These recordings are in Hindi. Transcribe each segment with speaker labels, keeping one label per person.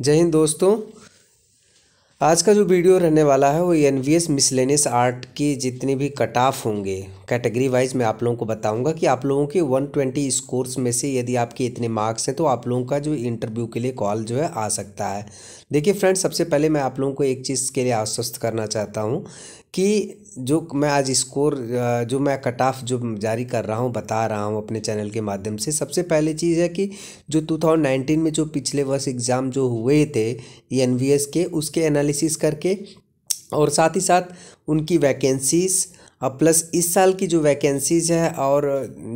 Speaker 1: जय हिंद दोस्तों आज का जो वीडियो रहने वाला है वो N V S miscellaneous art के जितने भी कट ऑफ होंगे कैटेगरी वाइज मैं आप लोगों को बताऊंगा कि आप लोगों के 120 स्कोर्स में से यदि आपके इतने मार्क्स हैं तो आप लोगों का जो इंटरव्यू के लिए कॉल जो है आ सकता है देखिए फ्रेंड्स सबसे पहले मैं आप लोगों को एक चीज़ के लिए आश्वस्त करना चाहता हूँ कि जो मैं आज स्कोर जो मैं कट ऑफ जो जारी कर रहा हूँ बता रहा हूँ अपने चैनल के माध्यम से सबसे पहले चीज़ है कि जो 2019 में जो पिछले वर्ष एग्ज़ाम जो हुए थे ये एन के उसके एनालिसिस करके और साथ ही साथ उनकी वैकेंसीज़ और प्लस इस साल की जो वैकेंसीज़ है और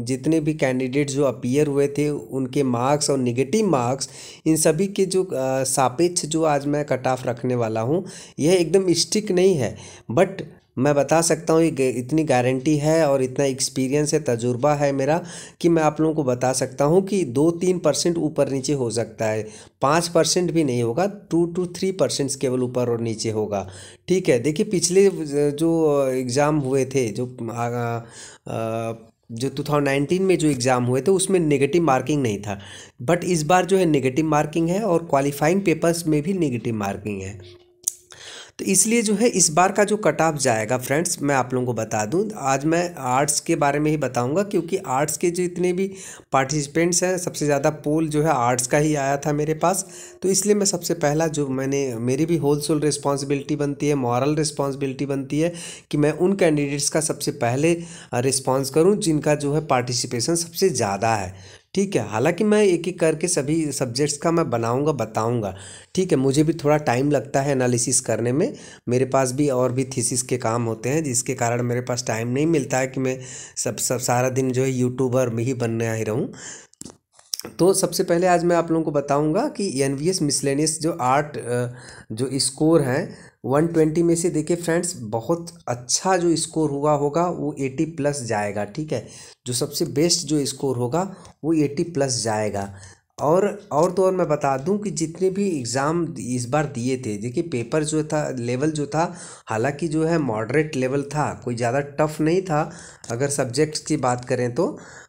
Speaker 1: जितने भी कैंडिडेट जो अपीयर हुए थे उनके मार्क्स और निगेटिव मार्क्स इन सभी के जो सापेक्ष जो आज मैं कट ऑफ रखने वाला हूँ यह एकदम स्टिक नहीं है बट मैं बता सकता हूँ ये इतनी गारंटी है और इतना एक्सपीरियंस है तजुर्बा है मेरा कि मैं आप लोगों को बता सकता हूँ कि दो तीन परसेंट ऊपर नीचे हो सकता है पाँच परसेंट भी नहीं होगा टू टू थ्री परसेंट केवल ऊपर और नीचे होगा ठीक है देखिए पिछले जो एग्ज़ाम हुए थे जो आ, आ, जो 2019 में जो एग्ज़ाम हुए थे उसमें नेगेटिव मार्किंग नहीं था बट इस बार जो है नेगेटिव मार्किंग है और क्वालिफाइंग पेपर्स में भी नेगेटिव मार्किंग है तो इसलिए जो है इस बार का जो कट ऑफ जाएगा फ्रेंड्स मैं आप लोगों को बता दूं आज मैं आर्ट्स के बारे में ही बताऊंगा क्योंकि आर्ट्स के जितने भी पार्टिसिपेंट्स हैं सबसे ज़्यादा पोल जो है आर्ट्स का ही आया था मेरे पास तो इसलिए मैं सबसे पहला जो मैंने मेरी भी होल सोल रिस्पॉन्सिबिलिटी बनती है मॉरल रिस्पॉन्सिबिलिटी बनती है कि मैं उन कैंडिडेट्स का सबसे पहले रिस्पॉन्स करूँ जिनका जो है पार्टिसिपेशन सबसे ज़्यादा है ठीक है हालांकि मैं एक एक करके सभी सब्जेक्ट्स का मैं बनाऊंगा बताऊंगा ठीक है मुझे भी थोड़ा टाइम लगता है एनालिसिस करने में मेरे पास भी और भी थीसिस के काम होते हैं जिसके कारण मेरे पास टाइम नहीं मिलता है कि मैं सब सब सारा दिन जो है यूट्यूबर में ही आ ही रहूँ तो सबसे पहले आज मैं आप लोगों को बताऊंगा कि एन वी एस जो आर्ट जो स्कोर हैं 120 में से देखिए फ्रेंड्स बहुत अच्छा जो स्कोर हुआ होगा वो 80 प्लस जाएगा ठीक है जो सबसे बेस्ट जो स्कोर होगा वो 80 प्लस जाएगा और और तो और मैं बता दूं कि जितने भी एग्ज़ाम इस बार दिए थे देखिए पेपर जो था लेवल जो था हालांकि जो है मॉडरेट लेवल था कोई ज़्यादा टफ नहीं था अगर सब्जेक्ट्स की बात करें तो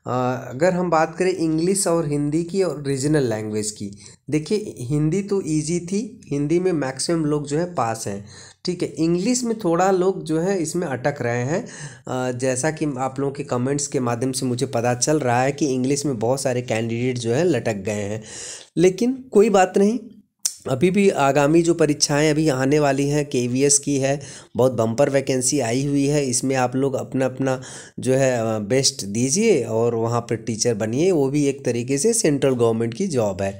Speaker 1: आ, अगर हम बात करें इंग्लिश और हिंदी की और रीजनल लैंग्वेज की देखिए हिंदी तो इजी थी हिंदी में मैक्सिमम लोग जो है पास हैं ठीक है इंग्लिश में थोड़ा लोग जो है इसमें अटक रहे हैं जैसा कि आप लोगों के कमेंट्स के माध्यम से मुझे पता चल रहा है कि इंग्लिश में बहुत सारे कैंडिडेट जो है लटक गए हैं लेकिन कोई बात नहीं अभी भी आगामी जो परीक्षाएं अभी आने वाली हैं के की है बहुत बम्पर वैकेंसी आई हुई है इसमें आप लोग अपना अपना जो है बेस्ट दीजिए और वहाँ पर टीचर बनिए वो भी एक तरीके से सेंट्रल गवर्नमेंट की जॉब है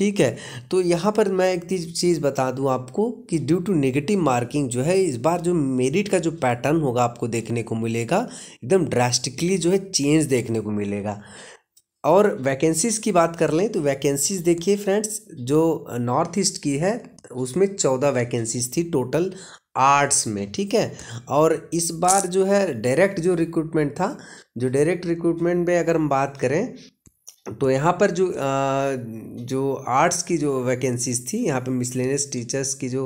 Speaker 1: ठीक है तो यहाँ पर मैं एक चीज़ बता दूँ आपको कि ड्यू टू नेगेटिव मार्किंग जो है इस बार जो मेरिट का जो पैटर्न होगा आपको देखने को मिलेगा एकदम ड्रास्टिकली जो है चेंज देखने को मिलेगा और वैकेंसीज़ की बात कर लें तो वैकेंसीज़ देखिए फ्रेंड्स जो नॉर्थ ईस्ट की है उसमें चौदह वैकेंसीज थी टोटल आर्ट्स में ठीक है और इस बार जो है डायरेक्ट जो रिक्रूटमेंट था जो डायरेक्ट रिक्रूटमेंट में अगर हम बात करें तो यहाँ पर जो आ, जो आर्ट्स की जो वैकेंसीज थी यहाँ पे मिसलेनियस टीचर्स की जो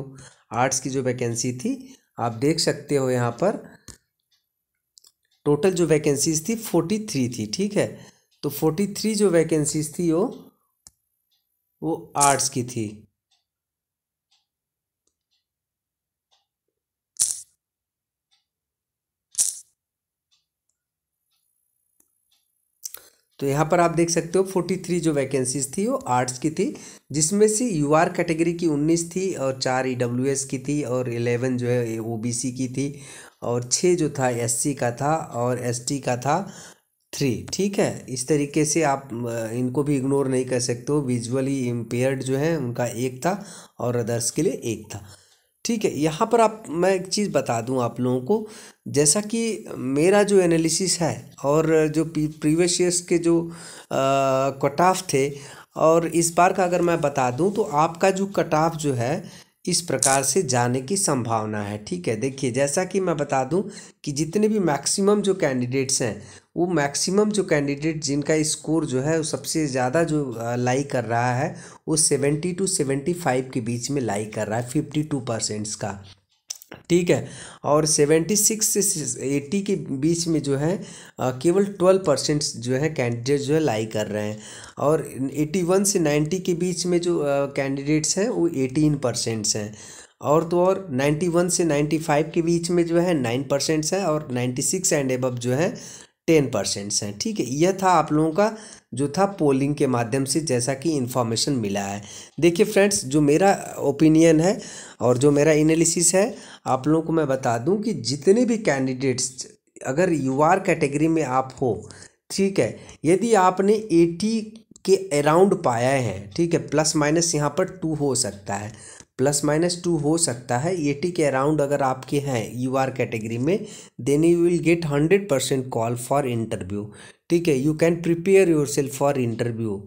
Speaker 1: आर्ट्स की जो वैकेंसी थी आप देख सकते हो यहाँ पर टोटल जो वैकेंसीज थी फोर्टी थ्री थी ठीक है तो फोर्टी थ्री जो वैकेंसीज थी वो वो आर्ट्स की थी तो यहाँ पर आप देख सकते हो 43 जो वैकेंसीज थी वो आर्ट्स की थी जिसमें से यू आर कैटेगरी की 19 थी और चार ई डब्ल्यू एस की थी और 11 जो है ओ बी सी की थी और छः जो था एस सी का था और एस टी का था थ्री ठीक है इस तरीके से आप इनको भी इग्नोर नहीं कर सकते हो विजुअली इम्पेयर्ड जो है उनका एक था और अदर्स के लिए एक था ठीक है यहाँ पर आप मैं एक चीज़ बता दूँ आप लोगों को जैसा कि मेरा जो एनालिसिस है और जो प्रीवियस ईयर्स के जो कट ऑफ थे और इस बार का अगर मैं बता दूँ तो आपका जो कट ऑफ जो है इस प्रकार से जाने की संभावना है ठीक है देखिए जैसा कि मैं बता दूं कि जितने भी मैक्सिमम जो कैंडिडेट्स हैं वो मैक्सिमम जो कैंडिडेट जिनका स्कोर जो है वो सबसे ज़्यादा जो लाई कर रहा है वो सेवेंटी टू सेवेंटी फाइव के बीच में लाई कर रहा है फिफ्टी टू परसेंट्स का ठीक है और 76 से 80 के बीच में जो है केवल 12 परसेंट जो है कैंडिडेट जो है लाई कर रहे हैं और 81 से 90 के बीच में जो कैंडिडेट्स हैं वो 18 परसेंट्स हैं और तो और 91 से 95 के बीच में जो है 9 परसेंट्स हैं और 96 एंड एबव जो है टेन परसेंट्स हैं ठीक है यह था आप लोगों का जो था पोलिंग के माध्यम से जैसा कि इन्फॉर्मेशन मिला है देखिए फ्रेंड्स जो मेरा ओपिनियन है और जो मेरा एनालिसिस है आप लोगों को मैं बता दूं कि जितने भी कैंडिडेट्स अगर यू आर कैटेगरी में आप हो ठीक है यदि आपने एटी के अराउंड पाया है ठीक है प्लस माइनस यहाँ पर टू हो सकता है प्लस माइनस टू हो सकता है एटी के अराउंड अगर आपके हैं यू आर कैटेगरी में then you will get hundred percent call for interview ठीक है you can prepare yourself for interview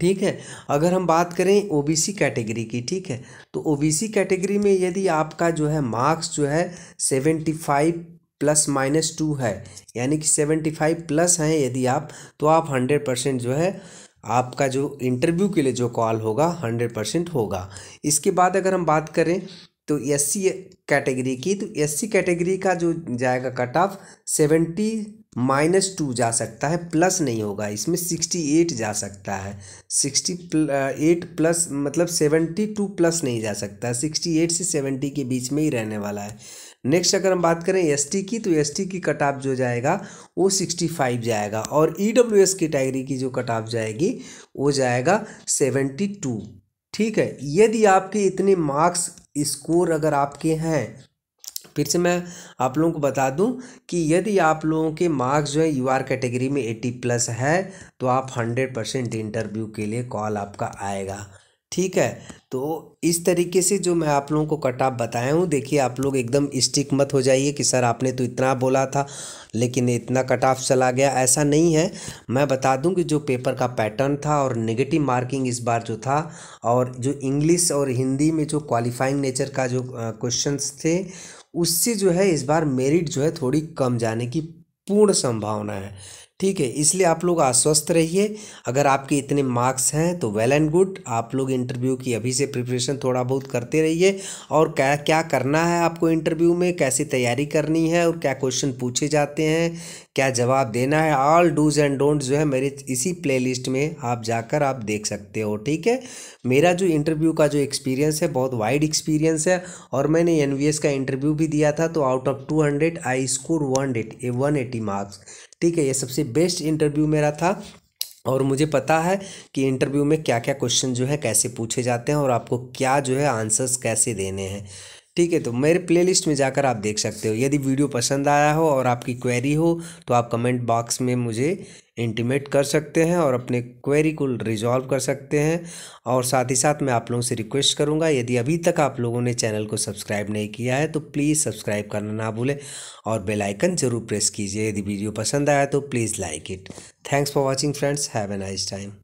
Speaker 1: ठीक है अगर हम बात करें ओबीसी कैटेगरी की ठीक है तो ओबीसी कैटेगरी में यदि आपका जो है मार्क्स जो है seventy five plus minus two है यानी कि सेवेंटी फाइव प्लस हैं यदि आप तो आप हंड्रेड परसेंट जो है आपका जो इंटरव्यू के लिए जो कॉल होगा हंड्रेड परसेंट होगा इसके बाद अगर हम बात करें तो एस कैटेगरी की तो एस कैटेगरी का जो जाएगा cut off seventy minus two जा सकता है प्लस नहीं होगा इसमें सिक्सटी एट जा सकता है सिक्सटी एट प्लस मतलब सेवेंटी टू प्लस नहीं जा सकता सिक्सटी एट से सेवेंटी के बीच में ही रहने वाला है नेक्स्ट अगर हम बात करें एस की तो एस की कट ऑफ जो जाएगा वो सिक्सटी फाइव जाएगा और ई डब्ल्यू एस कैटेगरी की जो कट ऑफ जाएगी वो जाएगा सेवेंटी टू ठीक है यदि आपके इतने मार्क्स स्कोर अगर आपके हैं फिर से मैं आप लोगों को बता दूं कि यदि आप लोगों के मार्क्स जो है यू आर कैटेगरी में एट्टी प्लस है तो आप हंड्रेड परसेंट इंटरव्यू के लिए कॉल आपका आएगा ठीक है तो इस तरीके से जो मैं आप लोगों को कट ऑफ बताया हूँ देखिए आप लोग एकदम स्टिक मत हो जाइए कि सर आपने तो इतना बोला था लेकिन इतना कट ऑफ चला गया ऐसा नहीं है मैं बता दूं कि जो पेपर का पैटर्न था और नेगेटिव मार्किंग इस बार जो था और जो इंग्लिश और हिंदी में जो क्वालिफाइंग नेचर का जो क्वेश्चन थे उससे जो है इस बार मेरिट जो है थोड़ी कम जाने की पूर्ण संभावना है ठीक है इसलिए आप लोग आश्वस्त रहिए अगर आपके इतने मार्क्स हैं तो वेल एंड गुड आप लोग इंटरव्यू की अभी से प्रिपरेशन थोड़ा बहुत करते रहिए और क्या क्या करना है आपको इंटरव्यू में कैसी तैयारी करनी है और क्या क्वेश्चन पूछे जाते हैं क्या जवाब देना है ऑल डूज एंड डोंट जो है मेरे इसी प्ले में आप जाकर आप देख सकते हो ठीक है मेरा जो इंटरव्यू का जो एक्सपीरियंस है बहुत वाइड एक्सपीरियंस है और मैंने एन का इंटरव्यू भी दिया था तो out of two hundred I score one eight one eighty marks ठीक है ये सबसे बेस्ट इंटरव्यू मेरा था और मुझे पता है कि इंटरव्यू में क्या क्या क्वेश्चन जो है कैसे पूछे जाते हैं और आपको क्या जो है आंसर्स कैसे देने हैं ठीक है तो मेरे प्लेलिस्ट में जाकर आप देख सकते हो यदि वीडियो पसंद आया हो और आपकी क्वेरी हो तो आप कमेंट बॉक्स में मुझे इंटीमेट कर सकते हैं और अपने क्वेरी को रिजॉल्व कर सकते हैं और साथ ही साथ मैं आप लोगों से रिक्वेस्ट करूंगा यदि अभी तक आप लोगों ने चैनल को सब्सक्राइब नहीं किया है तो प्लीज़ सब्सक्राइब करना ना भूलें और बेलाइकन ज़रूर प्रेस कीजिए यदि वीडियो पसंद आया तो please like it thanks for watching friends have a nice time